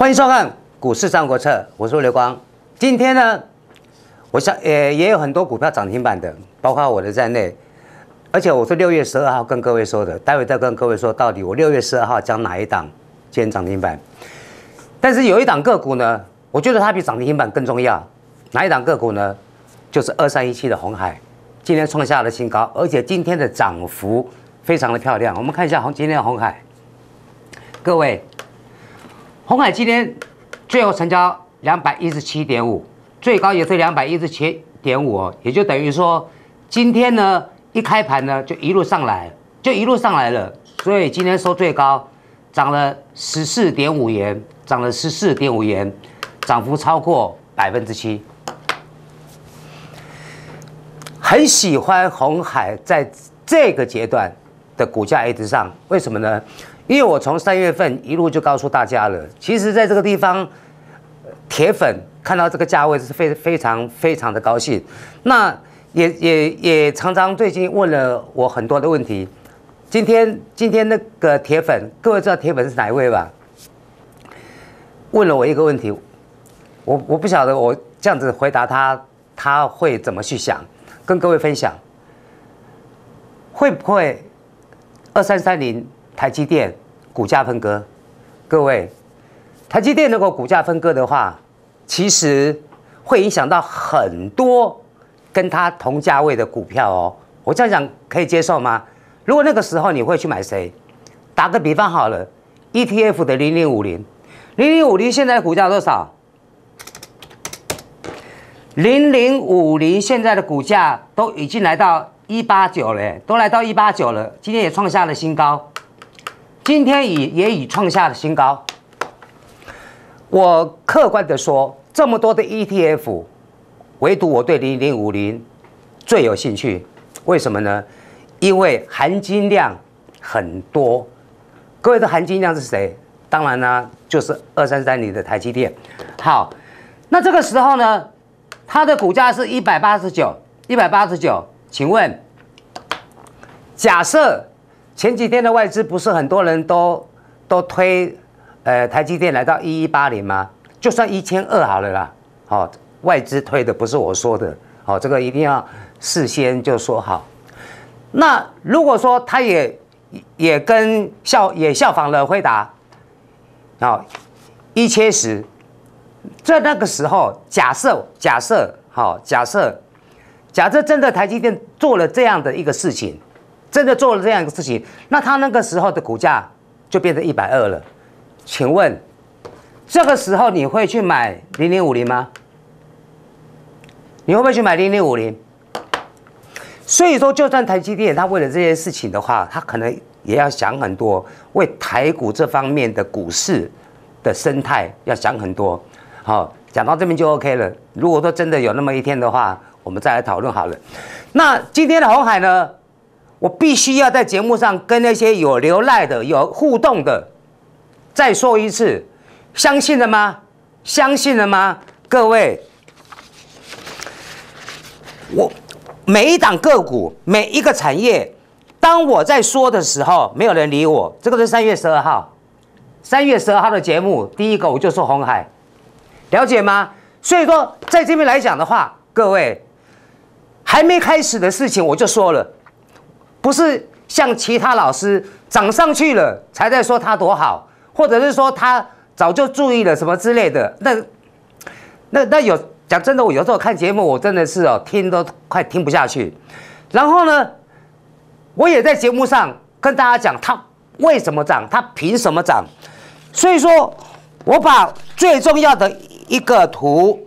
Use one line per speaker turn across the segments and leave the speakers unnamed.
欢迎收看《股市战国策》，我是刘光。今天呢，我想呃也有很多股票涨停板的，包括我的在内。而且我是六月十二号跟各位说的，待会再跟各位说到底我六月十二号讲哪一档今天涨停板。但是有一档个股呢，我觉得它比涨停板更重要。哪一档个股呢？就是二三一七的红海，今天创下了新高，而且今天的涨幅非常的漂亮。我们看一下红今天的红海，各位。红海今天最后成交两百一十七点五，最高也是两百一十七点五，也就等于说，今天呢一开盘呢就一路上来，就一路上来了，所以今天收最高，涨了十四点五元，涨了十四点五元，涨幅超过百分之七。很喜欢红海在这个阶段的股价一直上，为什么呢？因为我从三月份一路就告诉大家了，其实，在这个地方，铁粉看到这个价位是非非常非常的高兴。那也也也常常最近问了我很多的问题。今天今天那个铁粉，各位知道铁粉是哪一位吧？问了我一个问题，我我不晓得我这样子回答他，他会怎么去想？跟各位分享，会不会二三三零？台积电股价分割，各位，台积电如果股价分割的话，其实会影响到很多跟它同价位的股票哦。我这样讲可以接受吗？如果那个时候你会去买谁？打个比方好了，ETF 的零零五零，零零五零现在股价多少？零零五零现在的股价都已经来到一八九了，都来到一八九了，今天也创下了新高。今天已也已创下了新高。我客观的说，这么多的 ETF，唯独我对零零五零最有兴趣，为什么呢？因为含金量很多。各位的含金量是谁？当然呢，就是二三三零的台积电。好，那这个时候呢，它的股价是一百八十九，一百八十九。请问，假设。前几天的外资不是很多人都都推，呃，台积电来到一一八零吗？就算一千二好了啦。好，外资推的不是我说的。好，这个一定要事先就说好。那如果说他也也跟效也效仿了回答，好，一千十，在那个时候假设假设好假设假设真的台积电做了这样的一个事情。真的做了这样一个事情，那他那个时候的股价就变成一百二了。请问，这个时候你会去买零零五零吗？你会不会去买零零五零？所以说，就算台积电他为了这件事情的话，他可能也要想很多，为台股这方面的股市的生态要想很多。好，讲到这边就 OK 了。如果说真的有那么一天的话，我们再来讨论好了。那今天的红海呢？我必须要在节目上跟那些有留赖的、有互动的，再说一次，相信了吗？相信了吗？各位，我每一档个股、每一个产业，当我在说的时候，没有人理我。这个是三月十二号，三月十二号的节目，第一个我就说红海，了解吗？所以说，在这边来讲的话，各位还没开始的事情，我就说了。不是像其他老师涨上去了才在说他多好，或者是说他早就注意了什么之类的。那、那、那有讲真的，我有时候看节目，我真的是哦，听都快听不下去。然后呢，我也在节目上跟大家讲他为什么涨，他凭什么涨。所以说，我把最重要的一个图，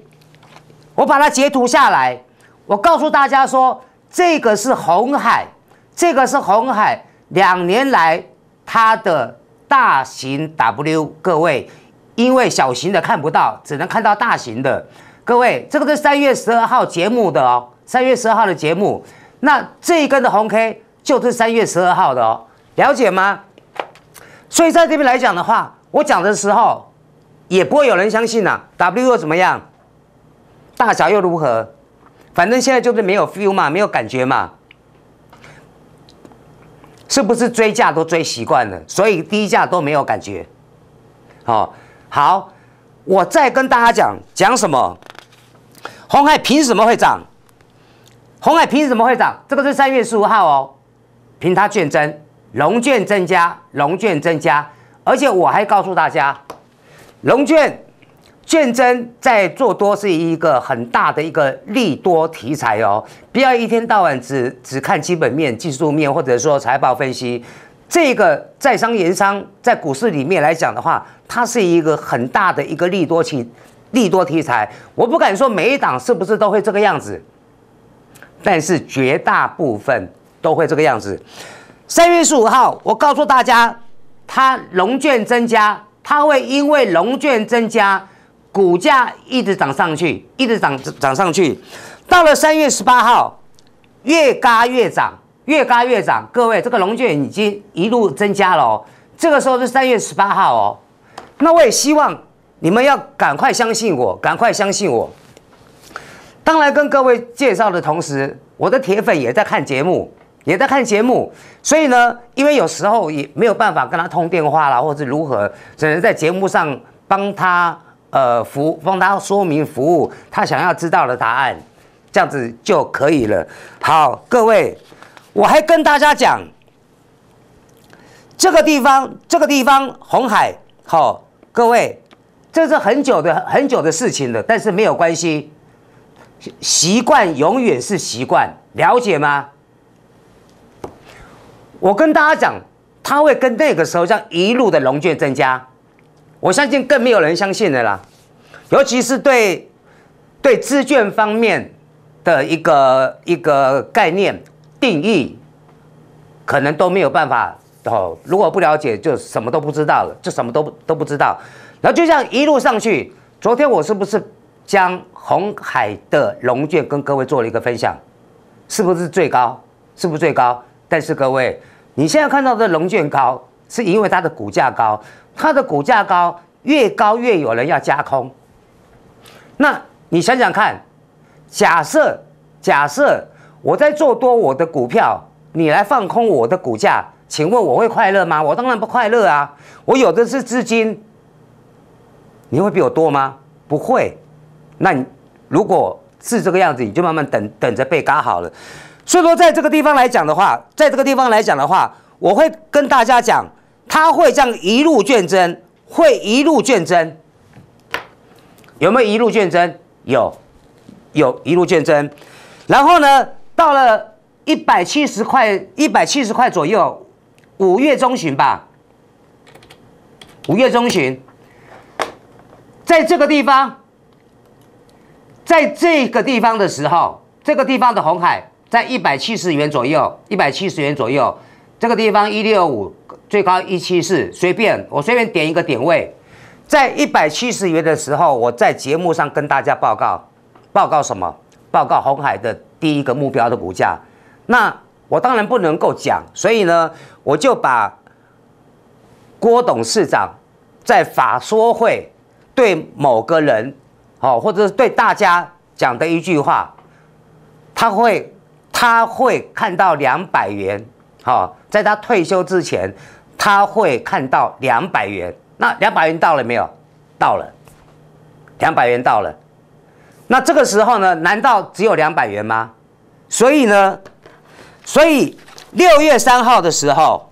我把它截图下来，我告诉大家说，这个是红海。这个是红海两年来它的大型 W，各位，因为小型的看不到，只能看到大型的。各位，这个是三月十二号节目的哦，三月十二号的节目。那这一根的红 K 就是三月十二号的哦，了解吗？所以在这边来讲的话，我讲的时候也不会有人相信呐。W 又怎么样？大小又如何？反正现在就是没有 feel 嘛，没有感觉嘛。是不是追价都追习惯了，所以低价都没有感觉。好，好，我再跟大家讲讲什么。红海凭什么会涨？红海凭什么会涨？这个是三月十五号哦。凭它券增，龙券增加，龙券增加，而且我还告诉大家，龙券。券增在做多是一个很大的一个利多题材哦，不要一天到晚只只看基本面、技术面或者说财报分析。这个在商言商，在股市里面来讲的话，它是一个很大的一个利多、情，利多题材。我不敢说每一档是不是都会这个样子，但是绝大部分都会这个样子。三月十五号，我告诉大家，它龙券增加，它会因为龙券增加。股价一直涨上去，一直涨涨上去，到了三月十八号，越嘎越涨，越嘎越涨。各位，这个龙卷已经一路增加了哦。这个时候是三月十八号哦。那我也希望你们要赶快相信我，赶快相信我。当然，跟各位介绍的同时，我的铁粉也在看节目，也在看节目。所以呢，因为有时候也没有办法跟他通电话啦，或者如何，只能在节目上帮他。呃，服帮他说明服务，他想要知道的答案，这样子就可以了。好，各位，我还跟大家讲，这个地方，这个地方红海，好，各位，这是很久的很久的事情了，但是没有关系，习惯永远是习惯，了解吗？我跟大家讲，他会跟那个时候这样一路的龙卷增加。我相信更没有人相信的啦，尤其是对对资券方面的一个一个概念定义，可能都没有办法哦。如果不了解，就什么都不知道了，就什么都都不知道。然后就像一路上去，昨天我是不是将红海的龙券跟各位做了一个分享？是不是最高？是不是最高？但是各位，你现在看到的龙券高，是因为它的股价高。它的股价高，越高越有人要加空。那你想想看，假设假设我在做多我的股票，你来放空我的股价，请问我会快乐吗？我当然不快乐啊！我有的是资金，你会比我多吗？不会。那你如果是这个样子，你就慢慢等等着被嘎好了。所以说，在这个地方来讲的话，在这个地方来讲的话，我会跟大家讲。它会这样一路卷针，会一路卷针，有没有一路卷针？有，有一路卷针。然后呢，到了一百七十块，一百七十块左右，五月中旬吧，五月中旬，在这个地方，在这个地方的时候，这个地方的红海在一百七十元左右，一百七十元左右，这个地方一六五。最高一七四，随便我随便点一个点位，在一百七十元的时候，我在节目上跟大家报告，报告什么？报告红海的第一个目标的股价。那我当然不能够讲，所以呢，我就把郭董事长在法说会对某个人，好，或者是对大家讲的一句话，他会，他会看到两百元，好，在他退休之前。他会看到两百元，那两百元到了没有？到了，两百元到了。那这个时候呢？难道只有两百元吗？所以呢？所以六月三号的时候，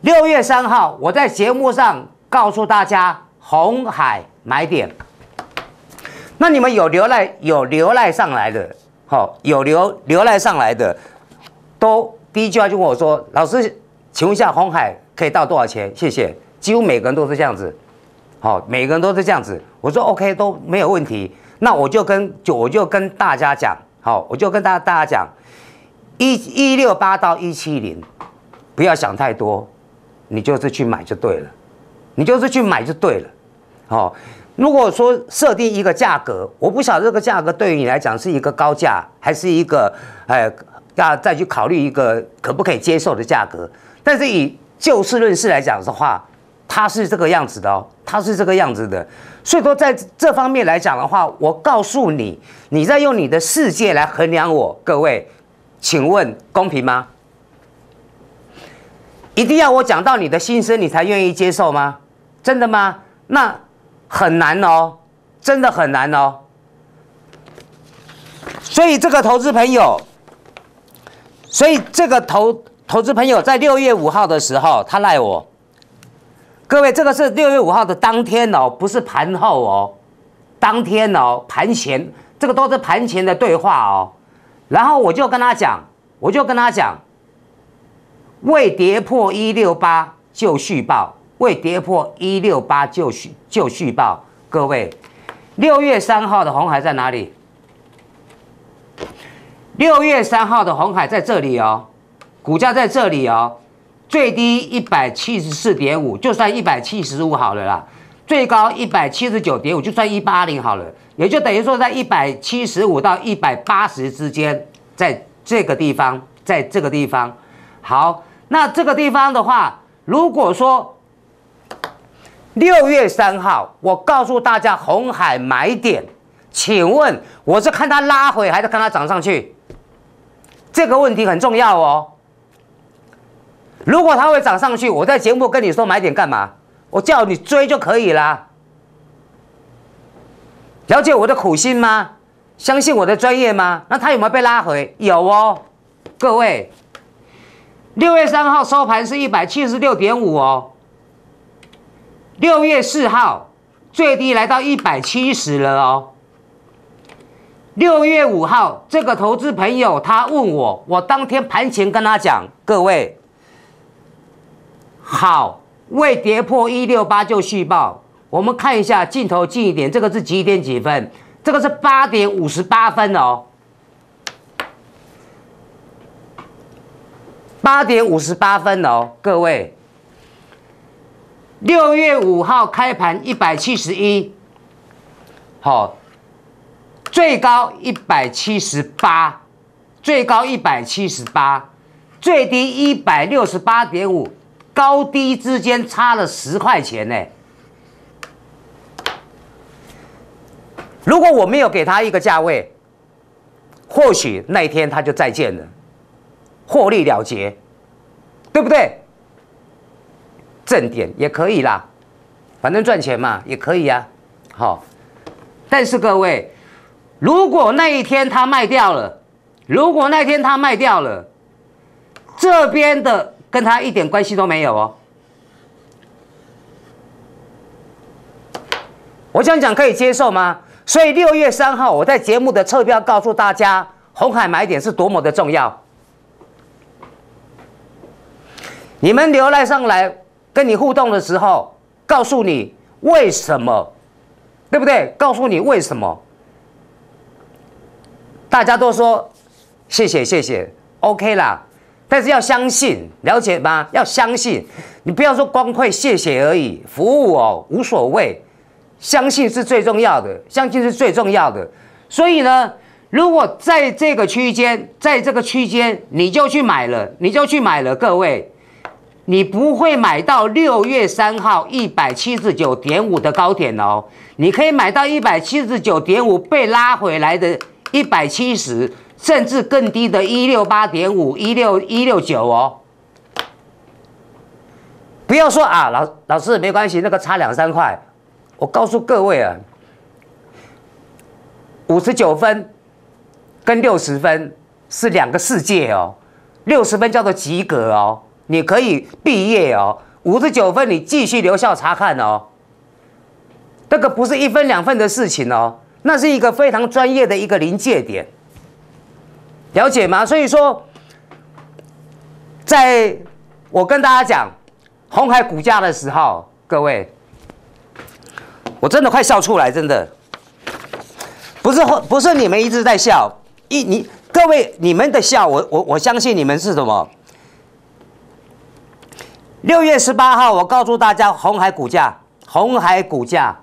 六月三号我在节目上告诉大家红海买点。那你们有留来有留来上来的，好，有留留来上来的，都第一句话就跟我说，老师。请问一下，红海可以到多少钱？谢谢。几乎每个人都是这样子，好，每个人都是这样子。我说 OK 都没有问题，那我就跟就我就跟大家讲，好，我就跟大大家讲，一一六八到一七零，不要想太多，你就是去买就对了，你就是去买就对了，好。如果说设定一个价格，我不晓得这个价格对于你来讲是一个高价，还是一个哎要再去考虑一个可不可以接受的价格。但是以就事论事来讲的话，它是这个样子的哦，它是这个样子的。所以说，在这方面来讲的话，我告诉你，你在用你的世界来衡量我，各位，请问公平吗？一定要我讲到你的心声，你才愿意接受吗？真的吗？那很难哦，真的很难哦。所以这个投资朋友，所以这个投。投资朋友在六月五号的时候，他赖我。各位，这个是六月五号的当天哦，不是盘后哦，当天哦，盘前，这个都是盘前的对话哦。然后我就跟他讲，我就跟他讲，未跌破一六八就续报，未跌破一六八就续就续报。各位，六月三号的红海在哪里？六月三号的红海在这里哦。股价在这里哦，最低一百七十四点五，就算一百七十五好了啦；最高一百七十九点五，就算一八零好了，也就等于说在一百七十五到一百八十之间，在这个地方，在这个地方。好，那这个地方的话，如果说六月三号，我告诉大家红海买点，请问我是看它拉回还是看它涨上去？这个问题很重要哦。如果它会涨上去，我在节目跟你说买点干嘛？我叫你追就可以啦。了解我的苦心吗？相信我的专业吗？那它有没有被拉回？有哦，各位，六月三号收盘是一百七十六点五哦。六月四号最低来到一百七十了哦。六月五号，这个投资朋友他问我，我当天盘前跟他讲，各位。好，未跌破一六八就续报。我们看一下镜头近一点，这个是几点几分？这个是八点五十八分哦，八点五十八分哦，各位，六月五号开盘一百七十一，好，最高一百七十八，最高一百七十八，最低一百六十八点五。高低之间差了十块钱呢。如果我没有给他一个价位，或许那一天他就再见了，获利了结，对不对？挣点也可以啦，反正赚钱嘛，也可以呀，好。但是各位，如果那一天他卖掉了，如果那一天他卖掉了，这边的。跟他一点关系都没有哦，我想讲可以接受吗？所以六月三号我在节目的侧标告诉大家，红海买点是多么的重要。你们留赖上来跟你互动的时候，告诉你为什么，对不对？告诉你为什么，大家都说谢谢谢谢，OK 啦。但是要相信，了解吗？要相信，你不要说光会谢谢而已，服务哦无所谓，相信是最重要的，相信是最重要的。所以呢，如果在这个区间，在这个区间你就去买了，你就去买了，各位，你不会买到六月三号一百七十九点五的高点哦，你可以买到一百七十九点五被拉回来的一百七十。甚至更低的，一六八点五，一六一六九哦。不要说啊，老老师没关系，那个差两三块。我告诉各位啊，五十九分跟六十分是两个世界哦。六十分叫做及格哦，你可以毕业哦。五十九分你继续留校查看哦。这个不是一分两分的事情哦，那是一个非常专业的一个临界点。了解吗？所以说，在我跟大家讲红海股价的时候，各位，我真的快笑出来，真的，不是不是你们一直在笑，一你各位你们的笑，我我我相信你们是什么？六月十八号，我告诉大家红海股价，红海股价，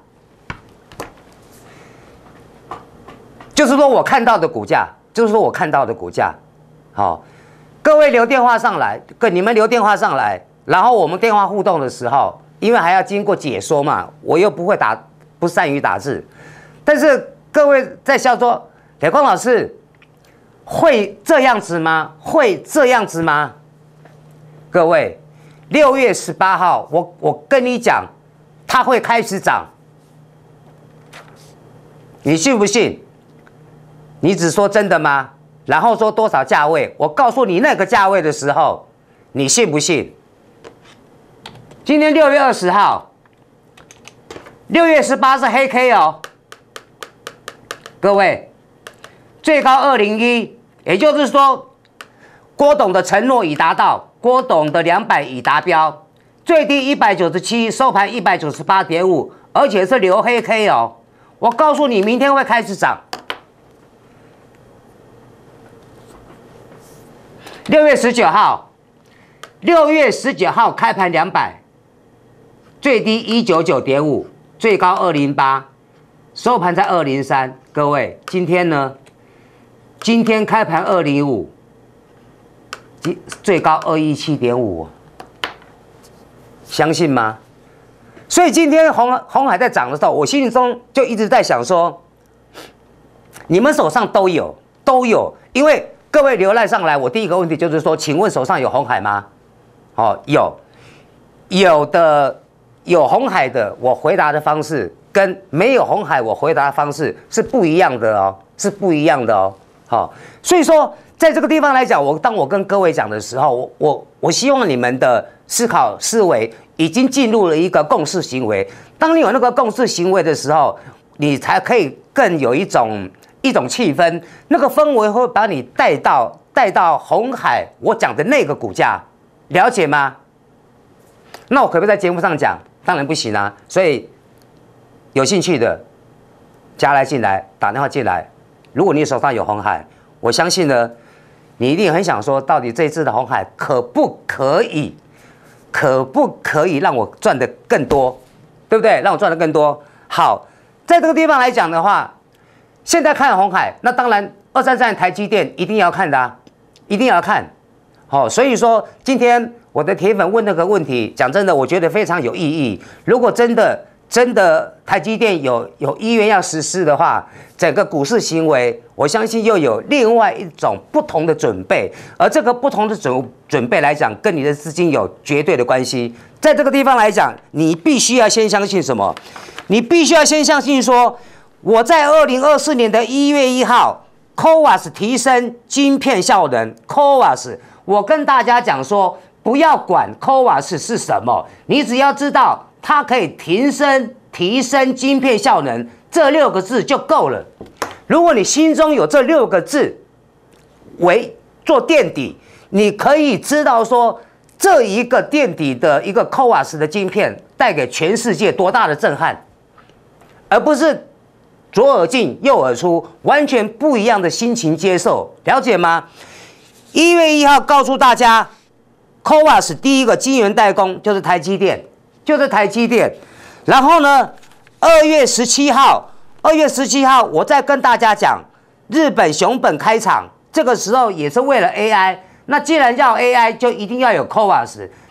就是说我看到的股价。就是说我看到的股价，好，各位留电话上来，跟你们留电话上来，然后我们电话互动的时候，因为还要经过解说嘛，我又不会打，不善于打字，但是各位在笑说，铁矿老师会这样子吗？会这样子吗？各位，六月十八号，我我跟你讲，它会开始涨，你信不信？你只说真的吗？然后说多少价位？我告诉你那个价位的时候，你信不信？今天六月二十号，六月十八是黑 K 哦，各位，最高二零一，也就是说，郭董的承诺已达到，郭董的两百已达标，最低一百九十七，收盘一百九十八点五，而且是留黑 K 哦。我告诉你，明天会开始涨。六月十九号，六月十九号开盘两百，最低一九九点五，最高二零八，收盘在二零三。各位，今天呢？今天开盘二零五，最最高二一七点五，相信吗？所以今天红红海在涨的时候，我心里中就一直在想说，你们手上都有，都有，因为。各位浏览上来，我第一个问题就是说，请问手上有红海吗？哦，有，有的有红海的，我回答的方式跟没有红海我回答的方式是不一样的哦，是不一样的哦。好，所以说在这个地方来讲，我当我跟各位讲的时候，我我我希望你们的思考思维已经进入了一个共识行为。当你有那个共识行为的时候，你才可以更有一种。一种气氛，那个氛围会把你带到带到红海，我讲的那个股价，了解吗？那我可不可以在节目上讲？当然不行啊！所以有兴趣的加来进来，打电话进来。如果你手上有红海，我相信呢，你一定很想说，到底这一次的红海可不可以，可不可以让我赚的更多，对不对？让我赚的更多。好，在这个地方来讲的话。现在看红海，那当然二三三台积电一定要看的，一定要看好。所以说，今天我的铁粉问那个问题，讲真的，我觉得非常有意义。如果真的真的台积电有有意愿要实施的话，整个股市行为，我相信又有另外一种不同的准备。而这个不同的准准备来讲，跟你的资金有绝对的关系。在这个地方来讲，你必须要先相信什么？你必须要先相信说。我在二零二四年的一月一号 c o v a s 提升晶片效能。c o v a s 我跟大家讲说，不要管 c o v a s 是什么，你只要知道它可以提升、提升晶片效能这六个字就够了。如果你心中有这六个字为做垫底，你可以知道说，这一个垫底的一个 c o v a s 的晶片带给全世界多大的震撼，而不是。左耳进，右耳出，完全不一样的心情接受，了解吗？一月一号告诉大家 c o v a 是第一个晶圆代工，就是台积电，就是台积电。然后呢，二月十七号，二月十七号，我再跟大家讲，日本熊本开厂，这个时候也是为了 AI。那既然要 AI，就一定要有 c o v a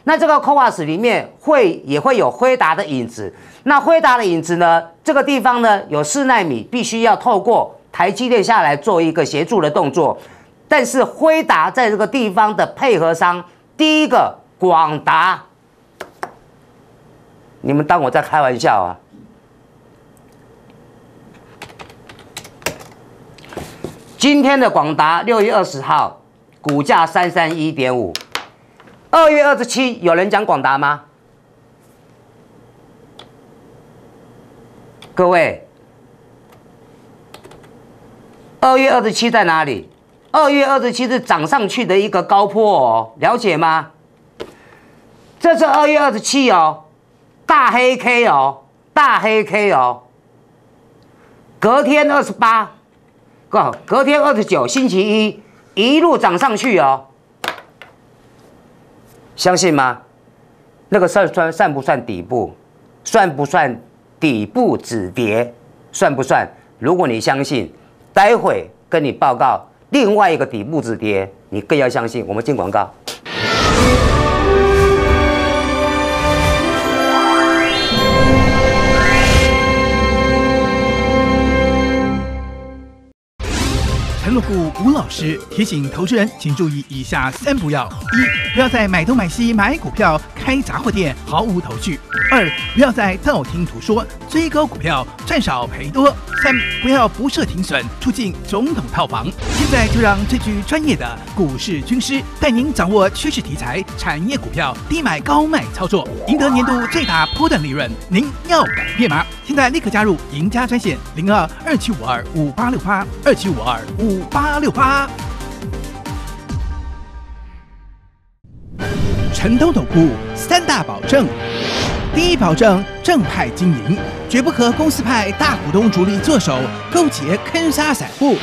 那这个科沃 s 里面会也会有辉达的影子，那辉达的影子呢？这个地方呢有四纳米，必须要透过台积电下来做一个协助的动作。但是辉达在这个地方的配合上，第一个广达，你们当我在开玩笑啊？今天的广达六月二十号股价三三一点五。二月二十七有人讲广达吗？各位，二月二十七在哪里？二月二十七是涨上去的一个高坡哦，了解吗？这是二月二十七哦，大黑 K 哦，大黑 K 哦，隔天二十八，隔天二十九星期一一路涨上去哦。相信吗？那个算算算不算底部？算不算底部止跌？算不算？如果你相信，待会跟你报告另外一个底部止跌，你更要相信。我们进广告。
乐虎吴老师提醒投资人，请注意以下三不要：一、不要在买东买西买股票、开杂货店毫无头绪；二、不要在道听途说追高股票赚少赔多；三、不要不设停损促进总统套房。现在就让这具专业的股市军师带您掌握趋势题材、产业股票低买高卖操作，赢得年度最大波段利润。您要改变吗？现在立刻加入赢家专线零二二七五二五八六八二七五二五。八六八，城东总部三大保证：第一保证，正派经营，绝不和公司派大股东主力做手勾结坑杀散户；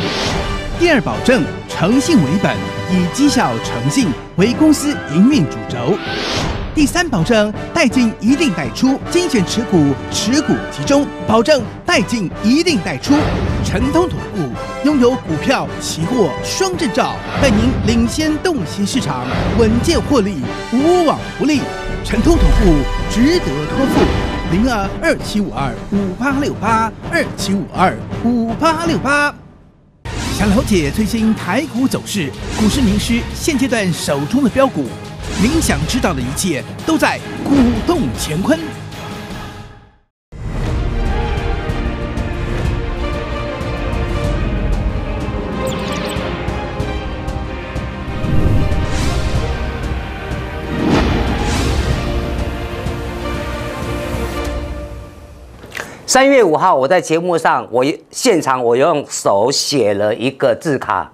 第二保证，诚信为本，以绩效诚信为公司营运主轴；第三保证，带进一定带出，精选持股，持股集中，保证带进一定带出。陈通总部拥有股票、期货双证照，带您领先动悉市场，稳健获利，无往不利。陈通总部值得托付。零二二七五二五八六八二七五二五八六八。想了解最新台股走势，股市名师现阶段手中的标股，您想知道的一切都在《股动乾坤》。
三月五号，我在节目上，我现场，我用手写了一个字卡，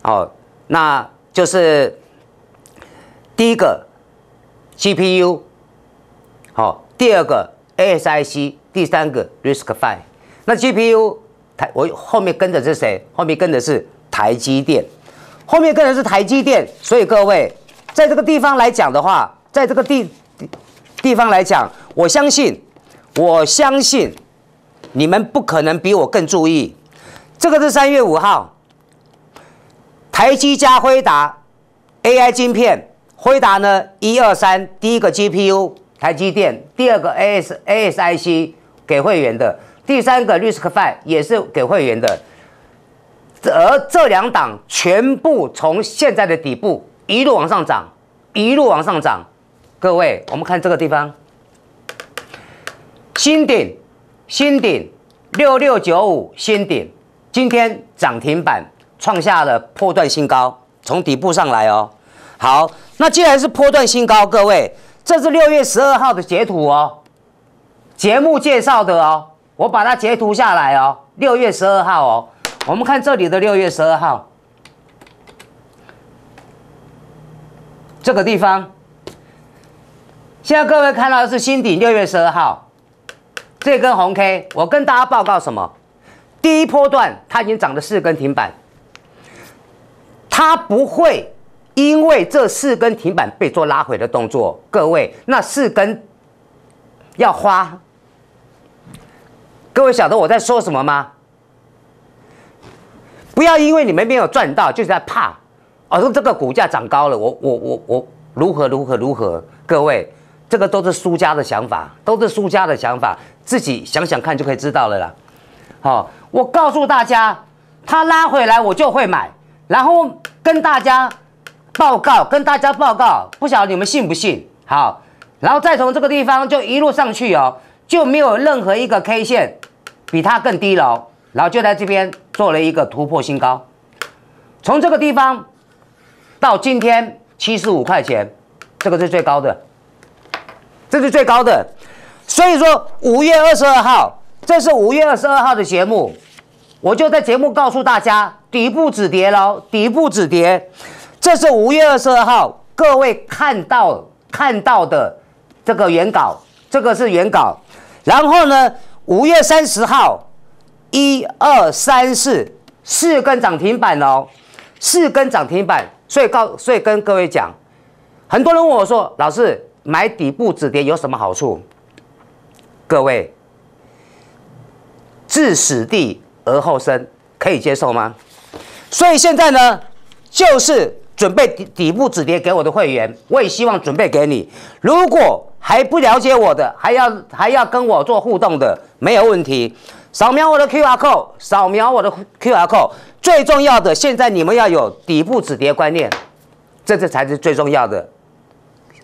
哦，那就是第一个 GPU，好，第二个 ASIC，第三个 Risk f i n c e 那 GPU 台，我后面跟的是谁？后面跟的是台积电，后面跟的是台积电。所以各位，在这个地方来讲的话，在这个地地方来讲，我相信，我相信。你们不可能比我更注意。这个是三月五号，台积加辉达，AI 晶片，辉达呢一二三，第一个 GPU，台积电，第二个 AS ASIC 给会员的，第三个 RISC-V 也是给会员的。而这两档全部从现在的底部一路往上涨，一路往上涨。各位，我们看这个地方，新顶。新鼎六六九五，新鼎今天涨停板创下了破断新高，从底部上来哦。好，那既然是破断新高，各位，这是六月十二号的截图哦，节目介绍的哦，我把它截图下来哦。六月十二号哦，我们看这里的六月十二号，这个地方。现在各位看到的是新顶六月十二号。这根红 K，我跟大家报告什么？第一波段它已经涨了四根停板，它不会因为这四根停板被做拉回的动作。各位，那四根要花，各位晓得我在说什么吗？不要因为你们没有赚到，就是在怕，哦，这个股价涨高了，我我我我如何如何如何？各位。这个都是输家的想法，都是输家的想法，自己想想看就可以知道了啦。好，我告诉大家，他拉回来我就会买，然后跟大家报告，跟大家报告，不晓得你们信不信。好，然后再从这个地方就一路上去哦，就没有任何一个 K 线比它更低了，然后就在这边做了一个突破新高，从这个地方到今天七十五块钱，这个是最高的。这是最高的，所以说五月二十二号，这是五月二十二号的节目，我就在节目告诉大家底部止跌喽，底部止跌，这是五月二十二号，各位看到看到的这个原稿，这个是原稿，然后呢，五月三十号，一二三四四根涨停板喽，四根涨停板，所以告所以跟各位讲，很多人问我说，老师。买底部止跌有什么好处？各位，置死地而后生，可以接受吗？所以现在呢，就是准备底底部止跌给我的会员，我也希望准备给你。如果还不了解我的，还要还要跟我做互动的，没有问题。扫描我的 Q R code，扫描我的 Q R code。最重要的，现在你们要有底部止跌观念，这这才是最重要的。